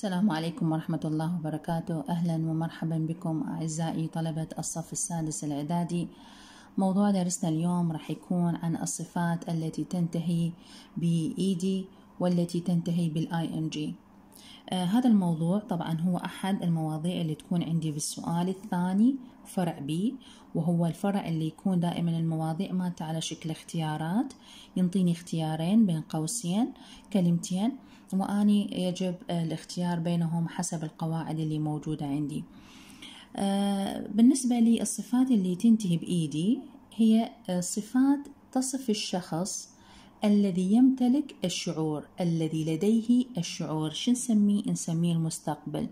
السلام عليكم ورحمة الله وبركاته أهلا ومرحبا بكم أعزائي طلبة الصف السادس الإعدادي موضوع درسنا اليوم راح يكون عن الصفات التي تنتهي بـ ED والتي تنتهي بالآي إم آه، جي هذا الموضوع طبعا هو أحد المواضيع اللي تكون عندي بالسؤال الثاني فرع بي وهو الفرع اللي يكون دائما المواضيع مالته على شكل اختيارات ينطيني اختيارين بين قوسين كلمتين وأني يجب آه، الاختيار بينهم حسب القواعد اللي موجودة عندي آه، بالنسبة لي الصفات اللي تنتهي بإيدي هي آه، صفات تصف الشخص الذي يمتلك الشعور الذي لديه الشعور شو نسميه نسميه المستقبل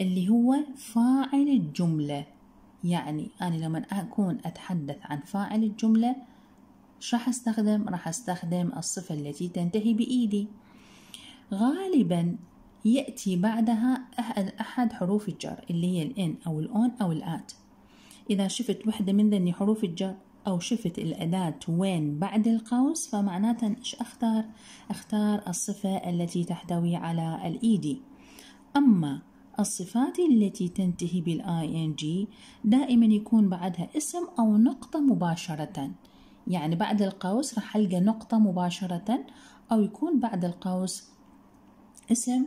اللي هو فاعل الجملة يعني أنا لما أكون أتحدث عن فاعل الجملة راح أستخدم راح أستخدم الصفة التي تنتهي بإيدي غالبا يأتي بعدها أحد حروف الجر اللي هي الإن أو الأون أو الآت إذا شفت وحدة من ذني حروف الجر أو شفت الأداة وين بعد القوس فمعناتا إيش أختار؟ أختار الصفة التي تحتوي على الإيدي أما الصفات التي تنتهي بالاي ان جي دائما يكون بعدها اسم أو نقطة مباشرة يعني بعد القوس راح ألقى نقطة مباشرة أو يكون بعد القوس اسم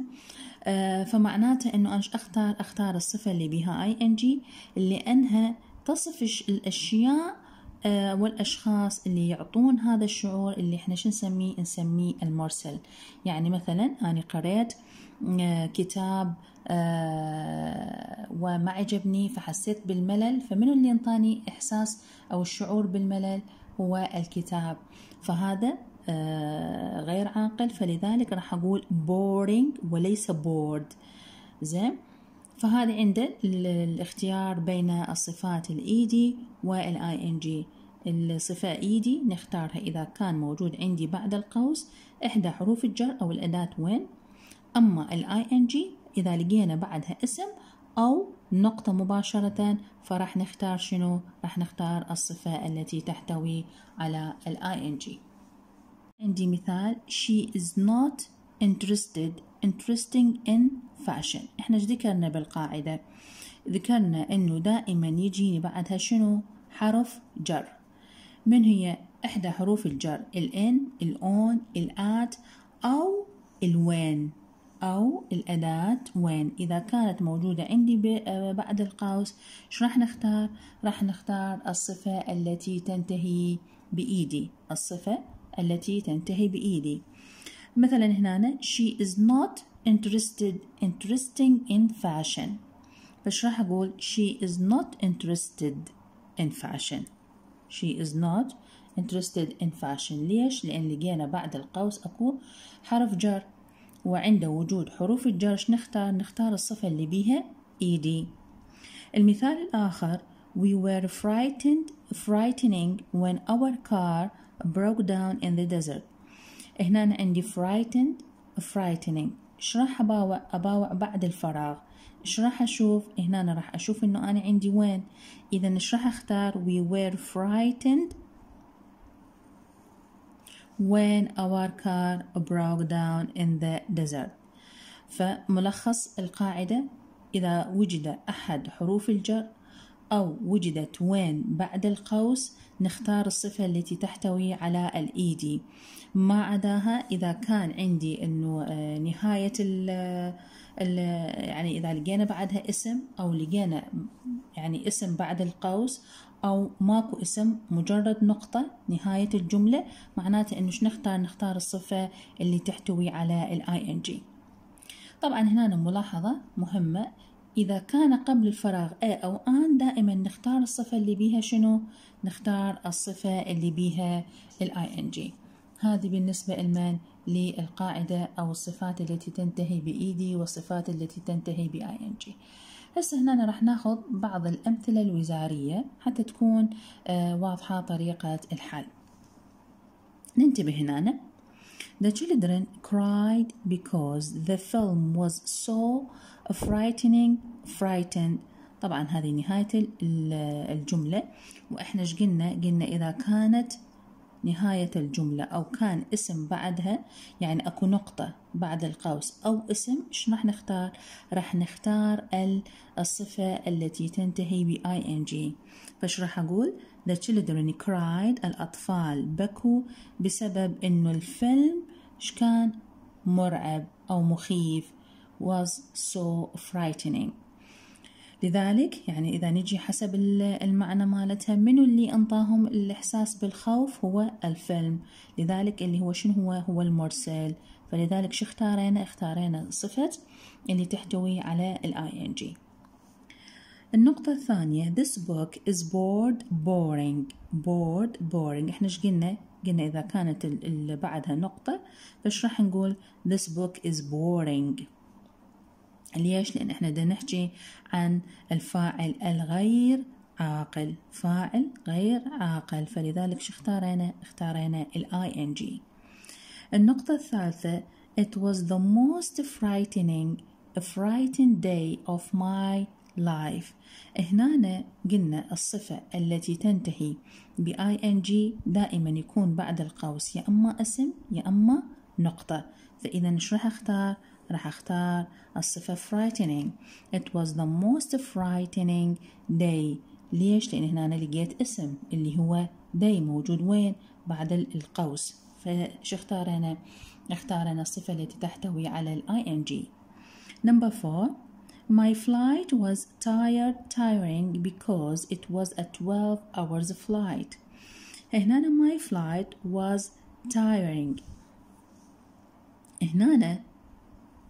آه، فمعناته انه انا اختار اختار الصفة اللي بها اي ان جي لانها تصف الاشياء آه، والاشخاص اللي يعطون هذا الشعور اللي احنا شو نسميه نسميه المرسل يعني مثلا انا قريت آه، كتاب وما عجبني فحسيت بالملل فمنو اللي انطاني احساس او الشعور بالملل هو الكتاب فهذا آه، غير عاقل فلذلك راح أقول boring وليس bored زين فهذه عند الاختيار بين الصفات الايدي e والاي ان جي الصفة ايدي e نختارها إذا كان موجود عندي بعد القوس إحدى حروف الجر أو الأداة وين أما الاي ان جي إذا لقينا بعدها اسم أو نقطة مباشرة فراح نختار شنو راح نختار الصفة التي تحتوي على الاي ان جي عندي مثال she is not interested interesting in fashion احنا ذكرنا بالقاعدة ذكرنا انه دائما يجيني بعدها شنو حرف جر من هي احدى حروف الجر الان الاون الات او الوين أو الأداة وين إذا كانت موجودة عندي آه، بعد القوس شو راح نختار؟ راح نختار الصفة التي تنتهي بإيدي الصفة التي تنتهي بإيدي مثلا هنا she is not interested interesting in fashion فش راح أقول she is not interested in fashion she is not interested in fashion ليش؟ لأن لقينا بعد القوس أكو حرف جر وعند وجود حروف الجر نختار؟ نختار الصفة اللي بيها ed المثال الآخر we were frightened frightening when our car broke down in the desert هنا عندي frightened frightening ايش راح أباوع أباوع بعد الفراغ ايش راح أشوف هنا راح أشوف إنه أنا عندي وين إذا ايش راح أختار we were frightened when our car broke down in the desert فملخص القاعدة إذا وجد أحد حروف الجر أو وجدت وين بعد القوس نختار الصفة التي تحتوي على دي ما عداها إذا كان عندي أنه آه، نهاية ال ال يعني إذا لقينا بعدها اسم أو لقينا يعني اسم بعد القوس أو ماكو اسم مجرد نقطة نهاية الجملة معناته أنه نختار نختار الصفة اللي تحتوي على الـ ing طبعا هنا ملاحظة مهمة إذا كان قبل الفراغ أ إيه، أو آن دائما نختار الصفة اللي بيها شنو؟ نختار الصفة اللي بيها الـ ing هذه بالنسبة لمن؟ للقاعدة أو الصفات التي تنتهي بـ ED والصفات التي تنتهي بـ ing هسه هنا راح ناخذ بعض الأمثلة الوزارية حتى تكون آه، واضحة طريقة الحل ننتبه هنا The children cried because the film was so frightening frightened طبعا هذه نهاية الجملة واحنا ايش قلنا قلنا إذا كانت نهاية الجملة أو كان اسم بعدها يعني أكو نقطة بعد القوس أو اسم شو راح نختار راح نختار الصفة التي تنتهي ب ing فإيش راح أقول The children cried الأطفال بكوا بسبب إنه الفيلم شكان مرعب أو مخيف was so frightening لذلك يعني إذا نجي حسب المعنى مالتها منو اللي أنطاهم الإحساس بالخوف هو الفيلم لذلك اللي هو شنو هو هو المرسل فلذلك شو اختارينا اختارينا صفة اللي تحتوي على الـ ing النقطة الثانية this book is bored boring bored boring احنا ايش قلنا قلنا إذا كانت اللي بعدها نقطة فش راح نقول this book is boring ليش لأن احنا بدنا نحكي عن الفاعل الغير عاقل فاعل غير عاقل فلذلك شو اختارينا اختارينا الـ ing النقطة الثالثة it was the most frightening a frightened day of my life هنا قلنا الصفة التي تنتهي ب ing دائما يكون بعد القوس يا أما اسم يا أما نقطة فإذا إيش راح أختار؟ راح أختار الصفة frightening it was the most frightening day ليش؟ لأن هنا أنا لقيت اسم اللي هو day موجود وين؟ بعد القوس فشو اختار أنا؟ اختار أنا الصفة التي تحتوي على ال ing number four My flight was tired tiring because it was a 12 hours flight هنا my flight was tiring هنا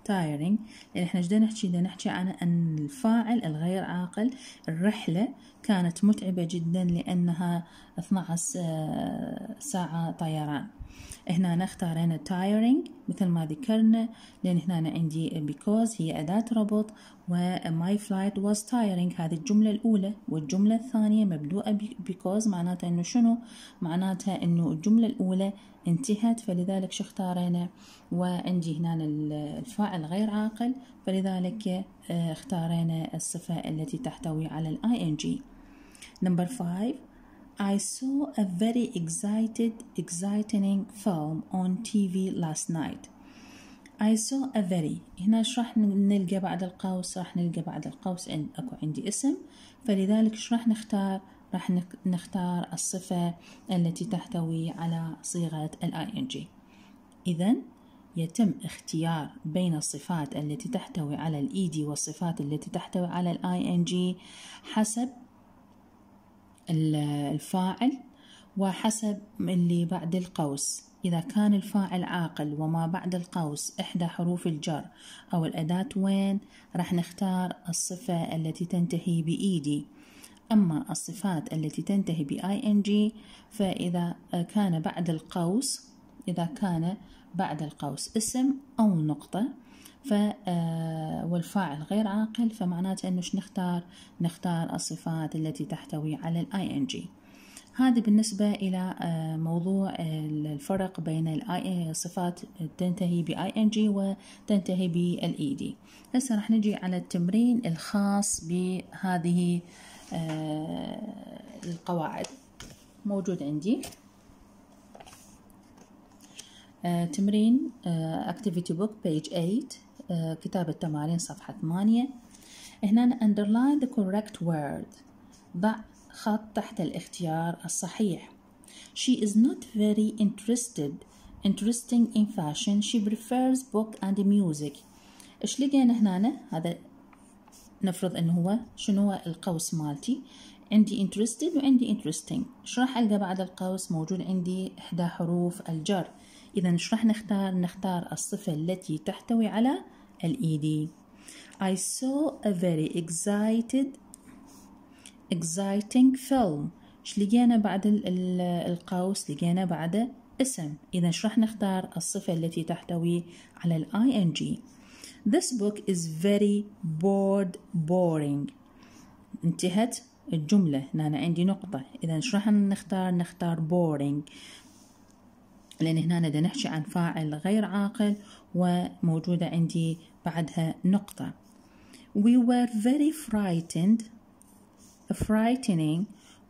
tiring لأن يعني احنا جدا نحكي دا نحكي عن أن الفاعل الغير عاقل الرحلة كانت متعبة جدا لأنها 12 آه، ساعة طيران هنا اختارينا tiring مثل ما ذكرنا لأن هنا عندي because هي أداة ربط و my flight was tiring هذه الجملة الأولى والجملة الثانية مبدوءة because معناتها أنه شنو معناتها أنه الجملة الأولى انتهت فلذلك شو اختارينا وعندي هنا الفاعل غير عاقل فلذلك آه، اختارينا الصفة التي تحتوي على ال ing number 5 I saw a very excited, exciting film on TV last night. I saw a very هنا شرح راح نلقى بعد القوس راح نلقى بعد القوس عند اكو عندي اسم فلذلك شرح راح نختار راح نختار الصفة التي تحتوي على صيغة ال ing إذا يتم اختيار بين الصفات التي تحتوي على ال ed والصفات التي تحتوي على ال ing حسب الفاعل وحسب اللي بعد القوس إذا كان الفاعل عاقل وما بعد القوس إحدى حروف الجر أو الأداة وين راح نختار الصفة التي تنتهي بإيدي e أما الصفات التي تنتهي ب ing فإذا كان بعد القوس إذا كان بعد القوس اسم أو نقطة ف آه، والفاعل غير عاقل فمعناته انه نختار نختار الصفات التي تحتوي على الاي ان جي هذا بالنسبة إلى آه، موضوع الفرق بين الصفات تنتهي بـ ing وتنتهي بـ ed هسه راح نجي على التمرين الخاص بهذه آه، القواعد موجود عندي تمرين activity book page 8 آه، كتاب التمارين صفحة 8 هنا underline the correct word ضع خط تحت الاختيار الصحيح She is not very interested interesting in fashion she prefers book and music ايش لقينا هنا هذا نفرض انه هو شنو هو القوس مالتي عندي interested وعندي interesting اش راح القى بعد القوس موجود عندي احدى حروف الجر اذا اش راح نختار نختار الصفه التي تحتوي على الإيدي e I saw a very excited exciting film ايش لقينا بعد القوس لقينا بعد اسم إذا ايش راح نختار الصفة التي تحتوي على ال جي This book is very bored boring انتهت الجملة هنا أنا عندي نقطة إذا ايش راح نختار نختار boring لأن هنا دا نحكي عن فاعل غير عاقل وموجودة عندي بعدها نقطة We were very frightened frightening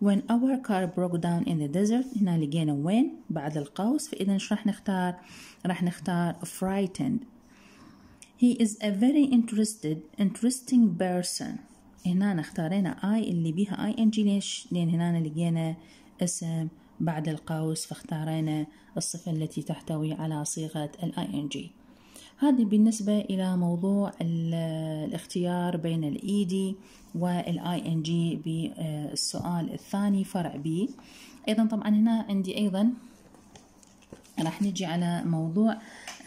when our car broke down in the desert هنا لقينا وين بعد القوس فإذا شو راح نختار راح نختار frightened He is a very interested interesting person هنا اختارينا I اللي بيها ing ليش لأن هنا لقينا اسم بعد القوس فاختارينا الصفة التي تحتوي على صيغة ال ing هذه بالنسبة إلى موضوع الاختيار بين الإيدي e والاي ان جي بالسؤال الثاني فرع بي أيضا طبعا هنا عندي أيضا راح نجي على موضوع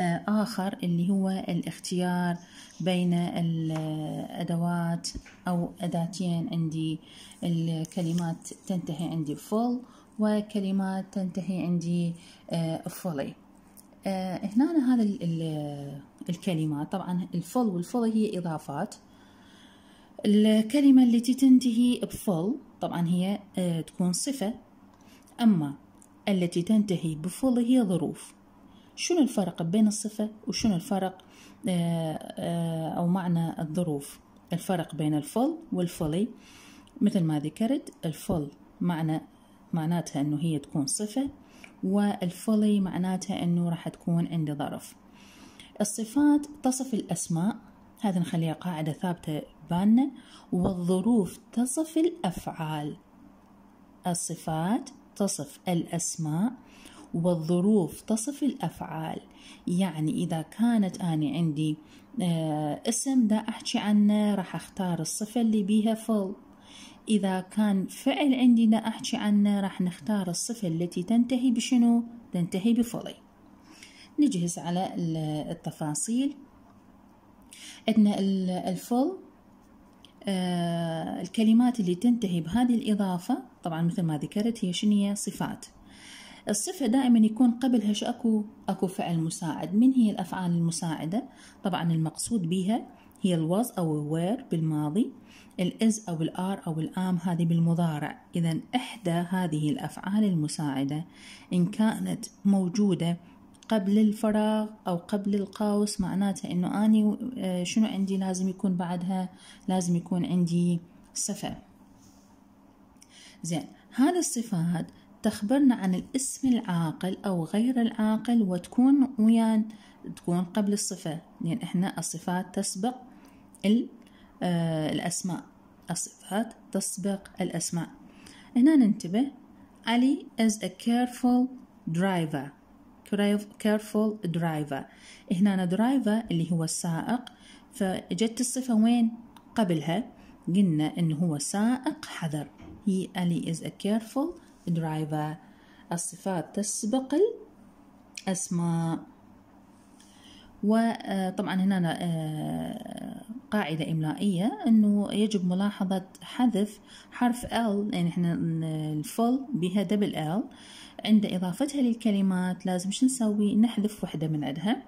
آه، آخر اللي هو الاختيار بين الأدوات أو أداتين عندي الكلمات تنتهي عندي فول وكلمات تنتهي عندي فولي آه، آه هنا هذا ال الكلمات طبعا الفل والفل هي إضافات الكلمة التي تنتهي بفل طبعا هي آه تكون صفة أما التي تنتهي بفل هي ظروف شنو الفرق بين الصفة وشنو الفرق آه, آه، أو معنى الظروف الفرق بين الفل والفلي مثل ما ذكرت الفل معنى معناتها أنه هي تكون صفة والفولي معناتها أنه راح تكون عندي ظرف الصفات تصف الأسماء هذا نخليها قاعدة ثابتة بالنا والظروف تصف الأفعال الصفات تصف الأسماء والظروف تصف الأفعال يعني إذا كانت أنا عندي آه، اسم دا أحكي عنه راح أختار الصفة اللي بيها فل إذا كان فعل عندنا أحكي عنه راح نختار الصفة التي تنتهي بشنو؟ تنتهي بفولي نجهز على التفاصيل عندنا الفول آه الكلمات اللي تنتهي بهذه الإضافة طبعا مثل ما ذكرت هي شنية صفات الصفة دائما يكون قبلها اكو اكو فعل مساعد من هي الافعال المساعدة طبعا المقصود بها هي الوز أو الوير بالماضي الإز أو الآر أو الآم هذه بالمضارع إذا إحدى هذه الأفعال المساعدة إن كانت موجودة قبل الفراغ أو قبل القوس معناته إنه أني آه، شنو عندي لازم يكون بعدها لازم يكون عندي صفة زين هذه الصفات تخبرنا عن الاسم العاقل أو غير العاقل وتكون ويان تكون قبل الصفة لأن يعني إحنا الصفات تسبق آه، الأسماء الصفات تسبق الأسماء هنا ننتبه علي is a careful driver careful driver هنا driver اللي هو السائق فجت الصفة وين قبلها قلنا إن هو سائق حذر he علي is a careful driver الصفات تسبق الأسماء وطبعا آه، هنا آه، قاعدة إملائية أنه يجب ملاحظة حذف حرف L يعني إحنا الفل بها دبل L عند إضافتها للكلمات لازم شو نسوي نحذف وحدة من عندها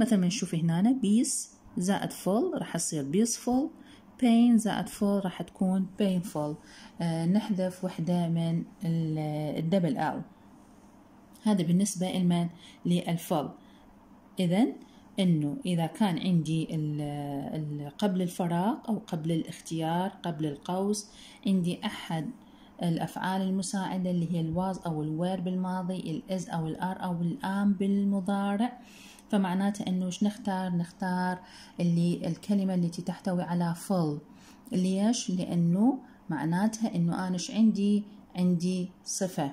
مثلا نشوف هنا بيس زائد فول راح تصير بيسفول pain زائد فول راح تكون painful آه نحذف وحدة من الدبل L هذا بالنسبة لمن للفل إذا انه اذا كان عندي ال ال قبل الفراغ او قبل الاختيار قبل القوس عندي احد الافعال المساعده اللي هي الواز او الوير بالماضي الاز او الار او الام بالمضارع فمعناته انه ايش نختار نختار اللي الكلمه التي تحتوي على فل ليش لانه معناتها انه انا عندي عندي صفه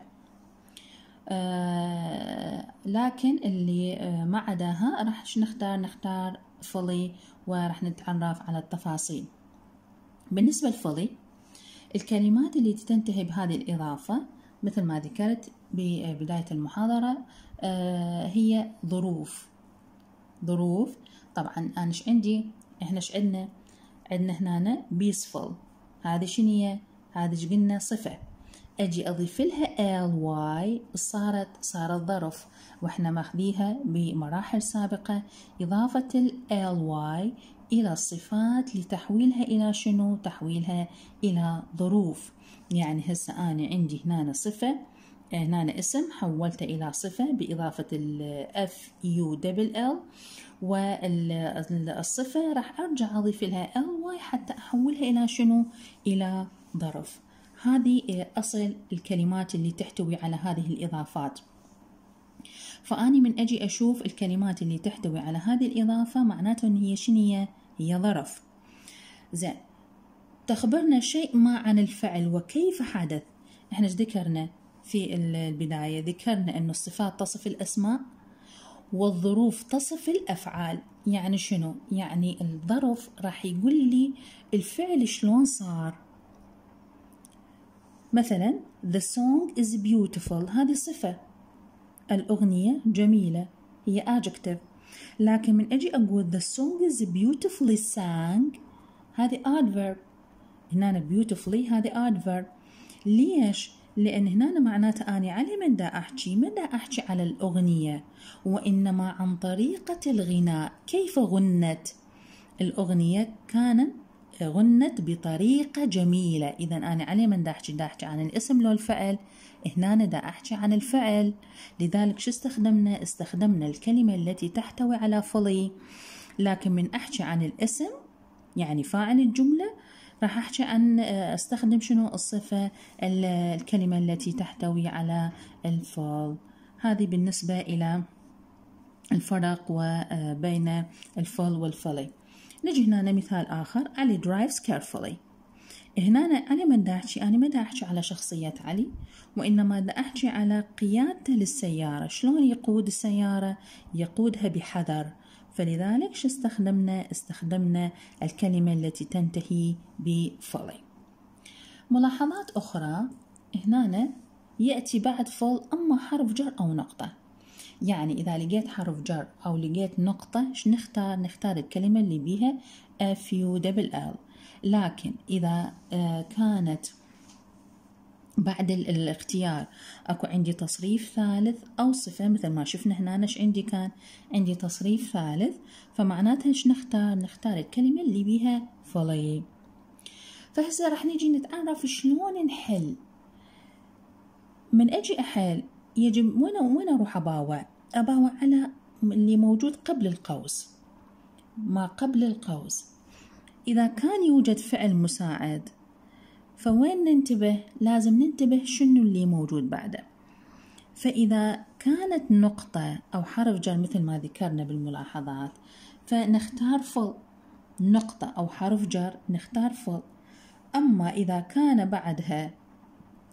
آه، لكن اللي آه، ما عداها راح نختار نختار فولي وراح نتعرف على التفاصيل بالنسبة لفولي الكلمات اللي تنتهي بهذه الإضافة مثل ما ذكرت ببداية آه، المحاضرة هي ظروف ظروف طبعا أنا ايش عندي إحنا ش عندنا عندنا هنا بيسفل هذه شنية هذه قلنا صفة اجي اضيف لها ly صارت صارت ظرف واحنا ماخذيها بمراحل سابقة اضافة ال ly الى الصفات لتحويلها الى شنو تحويلها الى ظروف يعني هسه انا عندي هنا صفة هنا اسم حولته إلى صفة بإضافة ال F U دبل ال والصفة راح أرجع أضيف لها ال واي حتى أحولها إلى شنو؟ إلى ظرف هذه أصل الكلمات اللي تحتوي على هذه الإضافات فأني من أجي أشوف الكلمات اللي تحتوي على هذه الإضافة معناته أن هي شنية هي ظرف زين تخبرنا شيء ما عن الفعل وكيف حدث احنا ذكرنا في البداية ذكرنا أن الصفات تصف الأسماء والظروف تصف الأفعال يعني شنو؟ يعني الظرف راح يقول لي الفعل شلون صار مثلا the song is beautiful هذه صفة الأغنية جميلة هي adjective لكن من أجي أقول the song is beautifully sang هذه adverb هنا beautifully هذه adverb ليش؟ لأن هنا معناته أنا علي من دا أحكي من دا أحكي على الأغنية وإنما عن طريقة الغناء كيف غنت الأغنية كانت غنت بطريقة جميلة إذا أنا علي من دا أحكي دا أحكي عن الاسم لو الفعل هنا دا أحكي عن الفعل لذلك شو استخدمنا استخدمنا الكلمة التي تحتوي على فولي لكن من أحكي عن الاسم يعني فاعل الجملة راح أحكي عن آه، أستخدم شنو الصفة الكلمة التي تحتوي على الفول هذه بالنسبة إلى الفرق وبين آه، الفول والفولي نجي هنا مثال آخر علي drives carefully هنا أنا من أحكي أنا ما أحكي على شخصية علي وإنما أحكي على قيادته للسيارة شلون يقود السيارة يقودها بحذر فلذلك شو استخدمنا استخدمنا الكلمة التي تنتهي بفولي ملاحظات أخرى هنا يأتي بعد فول أما حرف جر أو نقطة يعني إذا لقيت حرف جر أو لقيت نقطة نختار نختار الكلمة اللي بيها F U دبل L لكن إذا آه، كانت بعد الاختيار اكو عندي تصريف ثالث او صفه مثل ما شفنا هنا ايش عندي كان عندي تصريف ثالث فمعناتها ايش نختار نختار الكلمه اللي بيها فولي فهسه راح نجي نتعرف شلون نحل من اجي احل يجب وين وين اروح اباوع اباوع على اللي موجود قبل القوس ما قبل القوس اذا كان يوجد فعل مساعد فوين ننتبه لازم ننتبه شنو اللي موجود بعده فإذا كانت نقطة أو حرف جر مثل ما ذكرنا بالملاحظات فنختار فل نقطة أو حرف جر نختار فل أما إذا كان بعدها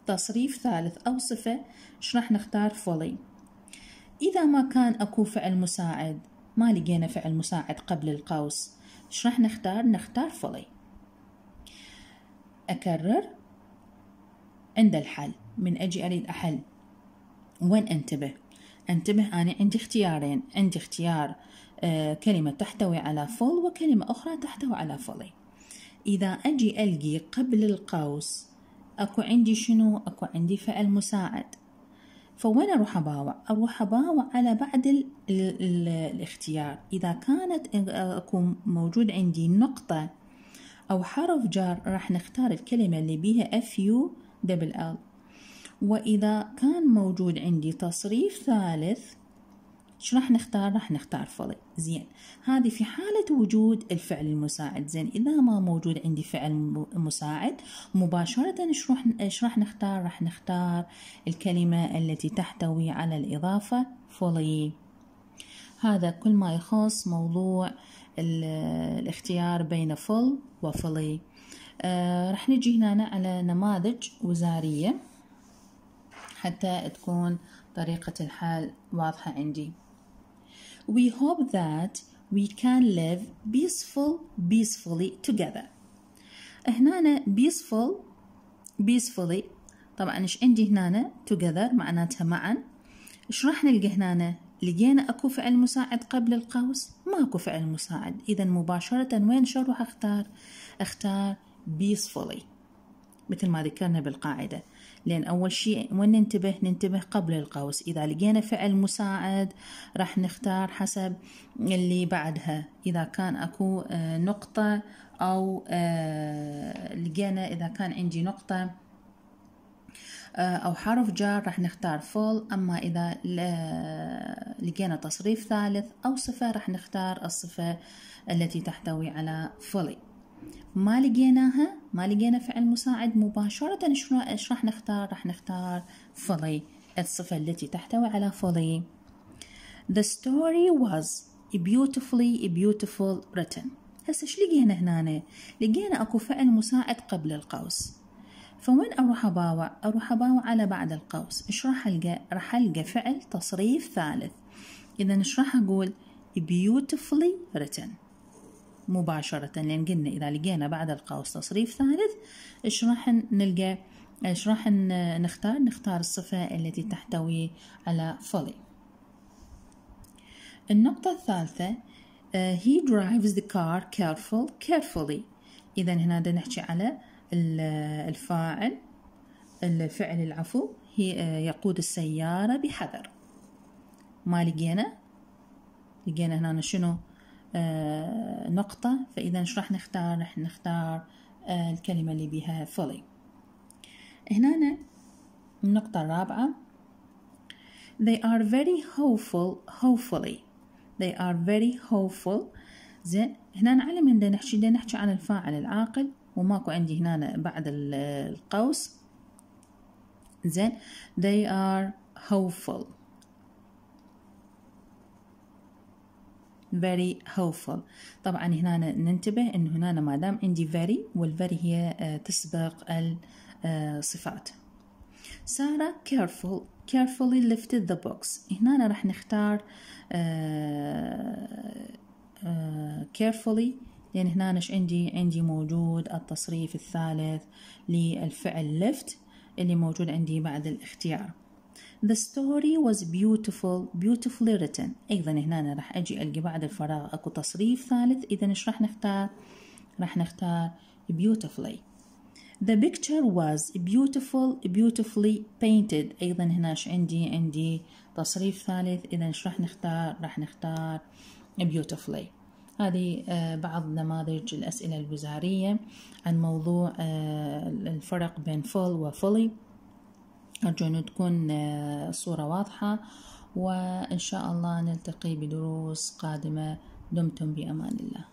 تصريف ثالث أو صفة إيش راح نختار fully إذا ما كان أكو فعل مساعد ما لقينا فعل مساعد قبل القوس إيش راح نختار نختار fully أكرر عند الحل من أجي أريد أحل وين أنتبه انتبه أنا عندي اختيارين عندي اختيار آه، كلمة تحتوي على فول وكلمة أخرى تحتوي على فولي إذا أجي ألقي قبل القوس اكو عندي شنو اكو عندي فعل مساعد فوين اروح اباوع اروح اباوع على بعد الـ الـ الاختيار اذا كانت اكو موجود عندي نقطة او حرف جار راح نختار الكلمة اللي بيها F U دبل L واذا كان موجود عندي تصريف ثالث شو راح نختار راح نختار فولي زين هذه في حالة وجود الفعل المساعد زين إذا ما موجود عندي فعل مساعد مباشرة ايش راح ايش راح نختار راح نختار الكلمة التي تحتوي على الإضافة فولي هذا كل ما يخص موضوع الاختيار بين فول وفولي آه راح نجي هنا على نماذج وزارية حتى تكون طريقة الحال واضحة عندي We hope that we can live peaceful peacefully together هنا peaceful peacefully طبعا ايش عندي هنا together معناتها معا ايش راح نلقى هنا لقينا اكو فعل مساعد قبل القوس ماكو فعل مساعد اذا مباشره وين شو راح اختار اختار peacefully مثل ما ذكرنا بالقاعده لأن أول شيء وين ننتبه ننتبه قبل القوس إذا لقينا فعل مساعد راح نختار حسب اللي بعدها إذا كان أكو آه، نقطة أو آه، لقينا إذا كان عندي نقطة آه، أو حرف جار راح نختار فول أما إذا لقينا تصريف ثالث أو صفة راح نختار الصفة التي تحتوي على fully ما لقيناها ما لقينا فعل مساعد مباشرة ايش راح نختار راح نختار fully الصفة التي تحتوي على fully The story was beautifully beautiful written هسه ايش لقينا هنا لقينا اكو فعل مساعد قبل القوس فوين اروح اباوع اروح اباوع على بعد القوس ايش راح القى راح القى فعل تصريف ثالث اذا ايش راح اقول beautifully written مباشرة لأن قلنا إذا لقينا بعد القوس تصريف ثالث إيش راح نلقى إيش راح نختار نختار الصفة التي تحتوي على fully النقطة الثالثة آه، he drives the car careful carefully إذا هنا دا نحكي على الفاعل الفعل العفو هي آه، يقود السيارة بحذر ما لقينا لقينا هنا شنو آه، نقطة فإذا شو راح نختار راح نختار آه، الكلمة اللي بها fully هنا النقطة الرابعة they are very hopeful hopefully they are very hopeful زين هنا نعلم ان نحكي بدنا نحكي عن الفاعل العاقل وماكو عندي هنا بعد القوس زين they are hopeful very hopeful طبعا هنا ننتبه أن هنا ما دام عندي very والvery هي آه، تسبق الصفات سارة careful carefully lifted the box هنا راح نختار آه، آه، carefully لأن يعني هنا عندي عندي موجود التصريف الثالث للفعل lift اللي موجود عندي بعد الاختيار The story was beautiful beautifully written أيضا هنا أنا راح أجي ألقي بعد الفراغ أكو تصريف ثالث إذا إيش راح نختار راح نختار beautifully The picture was beautiful beautifully painted أيضا هنا إيش عندي عندي تصريف ثالث إذا إيش راح نختار راح نختار beautifully هذه آه، بعض نماذج الأسئلة الوزارية عن موضوع آه، الفرق بين full و fully. أرجو أن تكون الصورة آه، واضحة وإن شاء الله نلتقي بدروس قادمة دمتم بأمان الله